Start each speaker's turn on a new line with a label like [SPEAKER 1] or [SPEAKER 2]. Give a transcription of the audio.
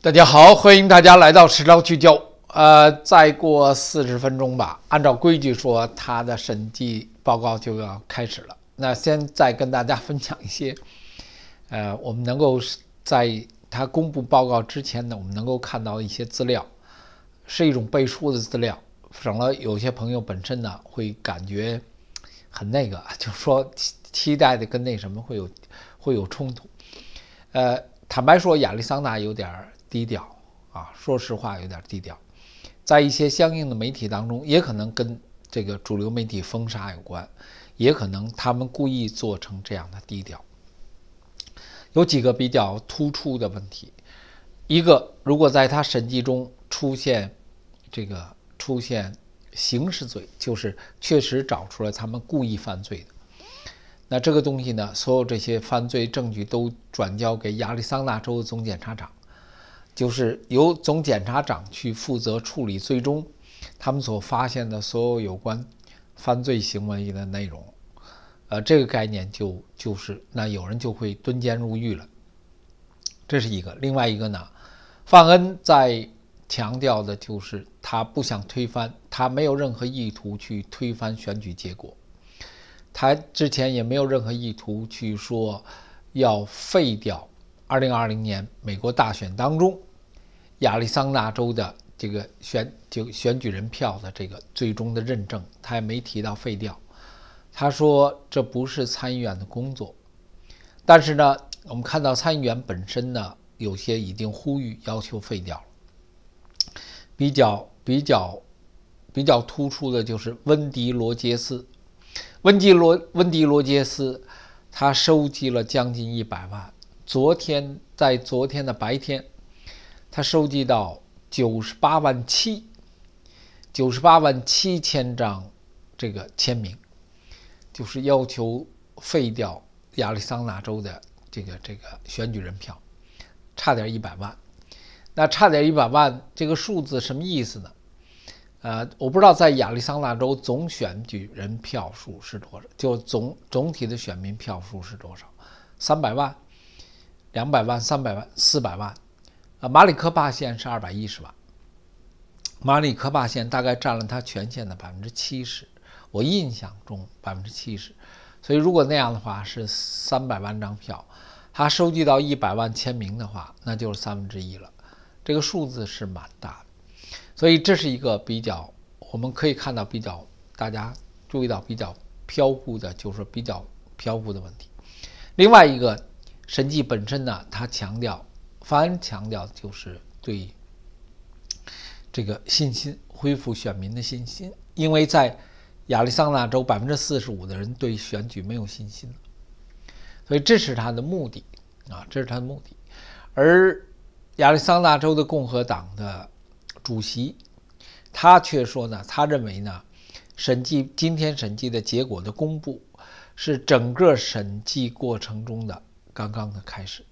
[SPEAKER 1] 大家好，欢迎大家来到时昭聚焦。呃，再过四十分钟吧，按照规矩说，他的审计报告就要开始了。那先再跟大家分享一些，呃，我们能够在他公布报告之前呢，我们能够看到一些资料，是一种背书的资料，省了有些朋友本身呢会感觉很那个，就说说期待的跟那什么会有会有冲突。呃，坦白说，亚利桑那有点儿。低调啊，说实话有点低调，在一些相应的媒体当中，也可能跟这个主流媒体封杀有关，也可能他们故意做成这样的低调。有几个比较突出的问题，一个如果在他审计中出现这个出现刑事罪，就是确实找出来他们故意犯罪的，那这个东西呢，所有这些犯罪证据都转交给亚利桑那州总检察长。就是由总检察长去负责处理最终他们所发现的所有有关犯罪行为的内容，呃，这个概念就就是那有人就会蹲监入狱了。这是一个，另外一个呢，范恩在强调的就是他不想推翻，他没有任何意图去推翻选举结果，他之前也没有任何意图去说要废掉2020年美国大选当中。亚利桑那州的这个选就选举人票的这个最终的认证，他也没提到废掉。他说这不是参议院的工作，但是呢，我们看到参议员本身呢，有些已经呼吁要求废掉了。比较比较比较突出的就是温迪罗杰斯，温迪罗温迪罗杰斯，他收集了将近一百万。昨天在昨天的白天。他收集到九十八万七，九十八万七千张这个签名，就是要求废掉亚利桑那州的这个这个选举人票，差点一百万。那差点一百万这个数字什么意思呢？呃，我不知道在亚利桑那州总选举人票数是多少，就总总体的选民票数是多少？三百万、两百万、三百万、四百万。啊，马里科帕县是二百一十万，马里科帕县大概占了它全县的百分之七十，我印象中百分之七十，所以如果那样的话是三百万张票，他收集到一百万签名的话，那就是三分之一了，这个数字是蛮大的，所以这是一个比较，我们可以看到比较大家注意到比较飘忽的，就是比较飘忽的问题。另外一个审计本身呢，它强调。凡强调就是对这个信心恢复选民的信心，因为在亚利桑那州百分之四十五的人对选举没有信心所以这是他的目的啊，这是他的目的。而亚利桑那州的共和党的主席，他却说呢，他认为呢，审计今天审计的结果的公布，是整个审计过程中的刚刚的开始。